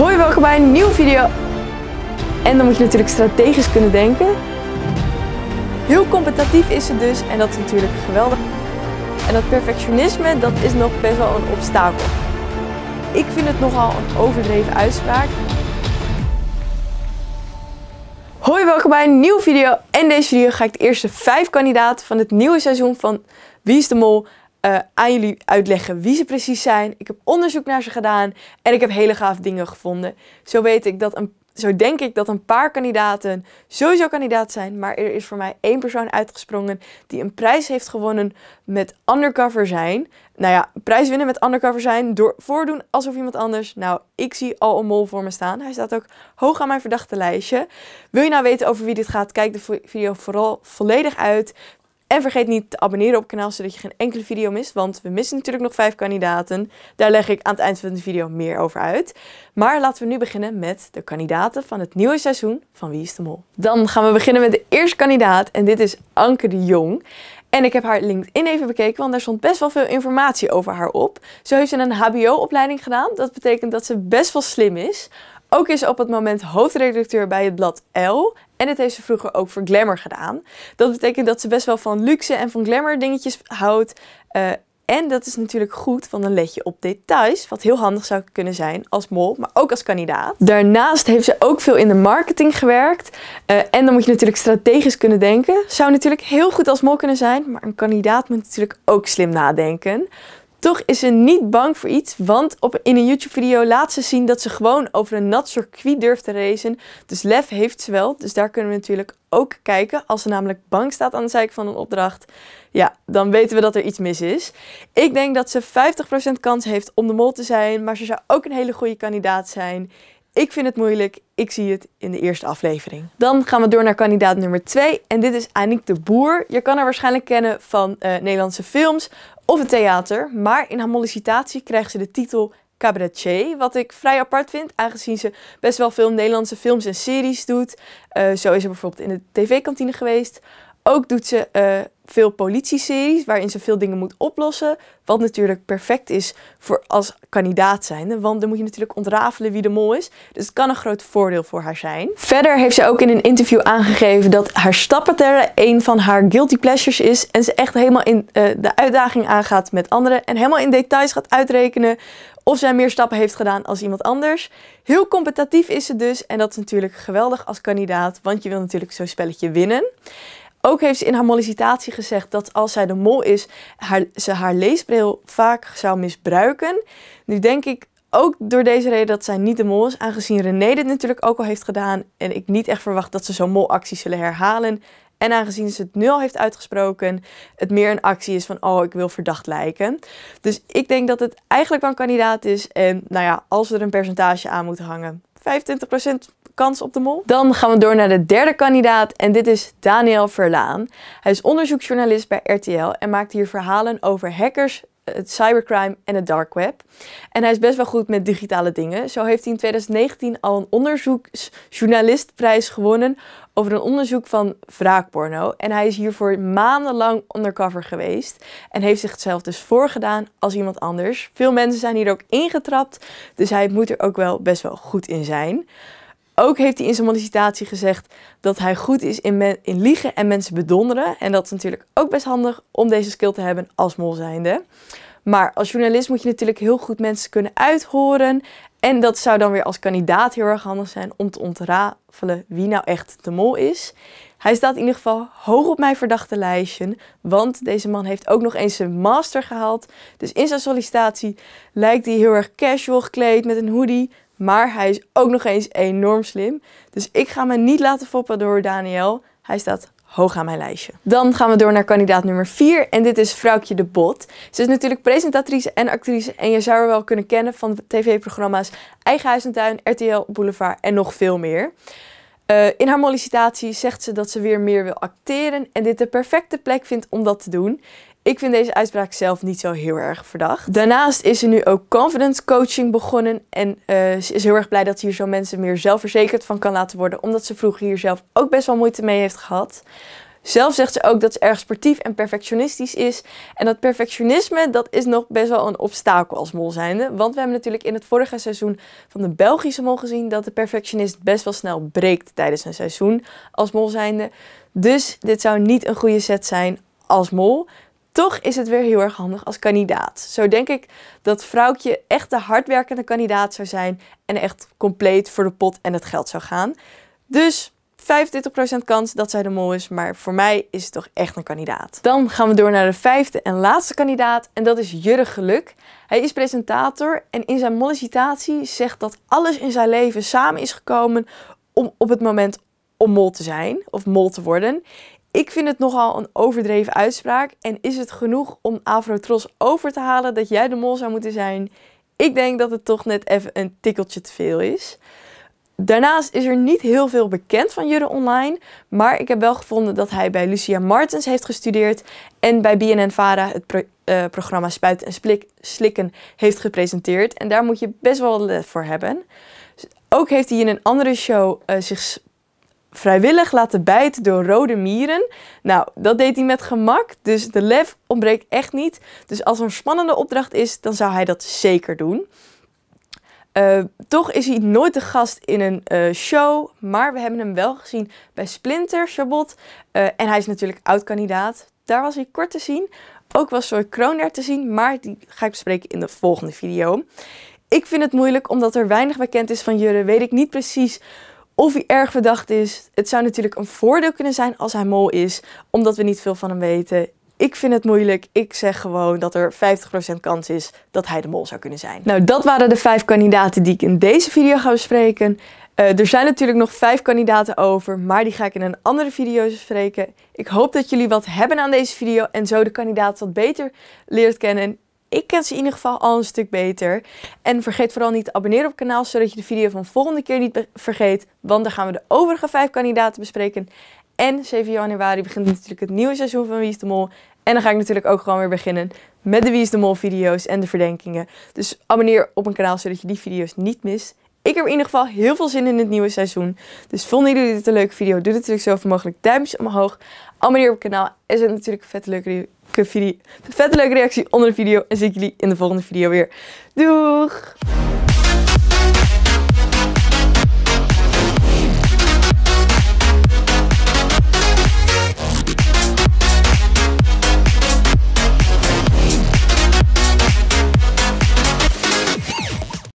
Hoi, welkom bij een nieuwe video. En dan moet je natuurlijk strategisch kunnen denken. Heel competitief is het dus en dat is natuurlijk geweldig. En dat perfectionisme, dat is nog best wel een obstakel. Ik vind het nogal een overdreven uitspraak. Hoi, welkom bij een nieuwe video. En deze video ga ik de eerste vijf kandidaten van het nieuwe seizoen van Wie is de Mol eh, aan jullie uitleggen wie ze precies zijn. Ik heb onderzoek naar ze gedaan en ik heb hele gaaf dingen gevonden. Zo weet ik dat een zo denk ik dat een paar kandidaten sowieso kandidaat zijn. Maar er is voor mij één persoon uitgesprongen die een prijs heeft gewonnen met undercover zijn. Nou ja, prijs winnen met undercover zijn door voordoen alsof iemand anders. Nou, ik zie al een mol voor me staan. Hij staat ook hoog aan mijn verdachte lijstje. Wil je nou weten over wie dit gaat? Kijk de video vooral volledig uit. En vergeet niet te abonneren op het kanaal, zodat je geen enkele video mist. Want we missen natuurlijk nog vijf kandidaten. Daar leg ik aan het eind van de video meer over uit. Maar laten we nu beginnen met de kandidaten van het nieuwe seizoen van Wie is de Mol. Dan gaan we beginnen met de eerste kandidaat. En dit is Anke de Jong. En ik heb haar LinkedIn even bekeken, want daar stond best wel veel informatie over haar op. Zo heeft ze een HBO-opleiding gedaan. Dat betekent dat ze best wel slim is. Ook is op het moment hoofdredacteur bij het blad L En het heeft ze vroeger ook voor Glamour gedaan. Dat betekent dat ze best wel van luxe en van glamour dingetjes houdt. Eh, en dat is natuurlijk goed, want dan let je op details, wat heel handig zou kunnen zijn als mol, maar ook als kandidaat. Daarnaast heeft ze ook veel in de marketing gewerkt. Eh, en dan moet je natuurlijk strategisch kunnen denken. Zou natuurlijk heel goed als mol kunnen zijn, maar een kandidaat moet natuurlijk ook slim nadenken. Toch is ze niet bang voor iets, want op, in een YouTube-video laat ze zien dat ze gewoon over een nat circuit durft te racen. Dus lef heeft ze wel, dus daar kunnen we natuurlijk ook kijken. Als ze namelijk bang staat aan de zijkant van een opdracht, ja, dan weten we dat er iets mis is. Ik denk dat ze 50% kans heeft om de mol te zijn, maar ze zou ook een hele goede kandidaat zijn. Ik vind het moeilijk. Ik zie het in de eerste aflevering. Dan gaan we door naar kandidaat nummer 2. En dit is Anik de Boer. Je kan haar waarschijnlijk kennen van eh, Nederlandse films of het theater. Maar in haar sollicitatie krijgt ze de titel cabaretier. Wat ik vrij apart vind, aangezien ze best wel veel Nederlandse films en series doet. Eh, zo is ze bijvoorbeeld in de tv-kantine geweest. Ook doet ze eh, veel politie-series waarin ze veel dingen moet oplossen. Wat natuurlijk perfect is voor als kandidaat zijnde, want dan moet je natuurlijk ontrafelen wie de mol is. Dus het kan een groot voordeel voor haar zijn. Verder heeft ze ook in een interview aangegeven dat haar stappenterren een van haar guilty pleasures is en ze echt helemaal in eh, de uitdaging aangaat met anderen en helemaal in details gaat uitrekenen of zij meer stappen heeft gedaan als iemand anders. Heel competitief is ze dus en dat is natuurlijk geweldig als kandidaat, want je wil natuurlijk zo'n spelletje winnen. Ook heeft ze in haar mollicitatie gezegd dat als zij de mol is, haar, ze haar leesbril vaak zou misbruiken. Nu denk ik ook door deze reden dat zij niet de mol is, aangezien René dit natuurlijk ook al heeft gedaan en ik niet echt verwacht dat ze zo'n molactie zullen herhalen. En aangezien ze het nu al heeft uitgesproken, het meer een actie is van oh, ik wil verdacht lijken. Dus ik denk dat het eigenlijk wel een kandidaat is. En nou ja, als we er een percentage aan moeten hangen, 25% kans op de mol. Dan gaan we door naar de derde kandidaat en dit is Daniel Verlaan. Hij is onderzoeksjournalist bij RTL en maakt hier verhalen over hackers, het cybercrime en het dark web. En hij is best wel goed met digitale dingen. Zo heeft hij in 2019 al een onderzoeksjournalistprijs gewonnen over een onderzoek van wraakporno. En hij is hiervoor maandenlang undercover geweest en heeft zichzelf dus voorgedaan als iemand anders. Veel mensen zijn hier ook ingetrapt, dus hij moet er ook wel best wel goed in zijn. Ook heeft hij in zijn sollicitatie gezegd dat hij goed is in, in liegen en mensen bedonderen. En dat is natuurlijk ook best handig om deze skill te hebben als mol zijnde. Maar als journalist moet je natuurlijk heel goed mensen kunnen uithoren. En dat zou dan weer als kandidaat heel erg handig zijn om te ontrafelen wie nou echt de mol is. Hij staat in ieder geval hoog op mijn verdachte lijstje, want deze man heeft ook nog eens zijn master gehaald. Dus in zijn sollicitatie lijkt hij heel erg casual gekleed met een hoodie, maar hij is ook nog eens enorm slim. Dus ik ga me niet laten foppen door Daniel. Hij staat hoog aan mijn lijstje. Dan gaan we door naar kandidaat nummer 4 en dit is Vrouwtje de Bot. Ze is natuurlijk presentatrice en actrice en je zou haar wel kunnen kennen van tv-programma's Eigen Huis en Tuin, RTL, Boulevard en nog veel meer. Eh, in haar sollicitatie zegt ze dat ze weer meer wil acteren en dit de perfecte plek vindt om dat te doen. Ik vind deze uitspraak zelf niet zo heel erg verdacht. Daarnaast is er nu ook confidence coaching begonnen. En eh, ze is heel erg blij dat hier zo mensen meer zelfverzekerd van kan laten worden. Omdat ze vroeger hier zelf ook best wel moeite mee heeft gehad. Zelf zegt ze ook dat ze erg sportief en perfectionistisch is. En dat perfectionisme, dat is nog best wel een obstakel als mol zijnde. Want we hebben natuurlijk in het vorige seizoen van de Belgische mol gezien... dat de perfectionist best wel snel breekt tijdens een seizoen als mol zijnde. Dus dit zou niet een goede set zijn als mol. Toch is het weer heel erg handig als kandidaat. Zo denk ik dat vrouwtje echt de hardwerkende kandidaat zou zijn en echt compleet voor de pot en het geld zou gaan. Dus 25% kans dat zij de mol is, maar voor mij is het toch echt een kandidaat. Dan gaan we door naar de vijfde en laatste kandidaat en dat is Jurre Geluk. Hij is presentator en in zijn mollicitatie zegt dat alles in zijn leven samen is gekomen om op het moment om mol te zijn of mol te worden. Ik vind het nogal een overdreven uitspraak. En is het genoeg om Avrotros over te halen dat jij de mol zou moeten zijn? Ik denk dat het toch net even een tikkeltje te veel is. Daarnaast is er niet heel veel bekend van Jurre online, maar ik heb wel gevonden dat hij bij Lucia Martens heeft gestudeerd en bij BNN-Vara het eh, programma Spuit en Slikken heeft gepresenteerd. En daar moet je best wel lef voor hebben. Ook heeft hij in een andere show uh, zich vrijwillig laten bijten door rode mieren. Nou, dat deed hij met gemak, dus de lef ontbreekt echt niet. Dus als er een spannende opdracht is, dan zou hij dat zeker doen. Eh, toch is hij nooit de gast in een eh, show, maar we hebben hem wel gezien bij Splinter Chabot. Eh, en hij is natuurlijk oud-kandidaat. Daar was hij kort te zien. Ook was Soy Kroon te zien, maar die ga ik bespreken in de volgende video. Ik vind het moeilijk omdat er weinig bekend is van Jurre. Weet ik niet precies of hij erg verdacht is. Het zou natuurlijk een voordeel kunnen zijn als hij mol is, omdat we niet veel van hem weten. Ik vind het moeilijk. Ik zeg gewoon dat er 50% kans is dat hij de mol zou kunnen zijn. Nou, dat waren de vijf kandidaten die ik in deze video ga bespreken. Eh, er zijn natuurlijk nog vijf kandidaten over, maar die ga ik in een andere video bespreken. Ik hoop dat jullie wat hebben aan deze video en zo de kandidaat wat beter leert kennen ik ken ze in ieder geval al een stuk beter. En vergeet vooral niet te abonneren op het kanaal, zodat je de video van volgende keer niet vergeet. Want dan gaan we de overige vijf kandidaten bespreken. En 7 januari begint natuurlijk het nieuwe seizoen van Wie is de Mol. En dan ga ik natuurlijk ook gewoon weer beginnen met de Wie is de Mol video's en de verdenkingen. Dus abonneer op mijn kanaal, zodat je die video's niet mist. Ik heb in ieder geval heel veel zin in het nieuwe seizoen. Dus vonden jullie dit een leuke video? Doe het natuurlijk zoveel mogelijk duimpjes omhoog. Abonneer op het kanaal. En zet natuurlijk een vette leuke video, vette leuke reactie onder de video. En zie ik jullie in de volgende video weer. Doeg!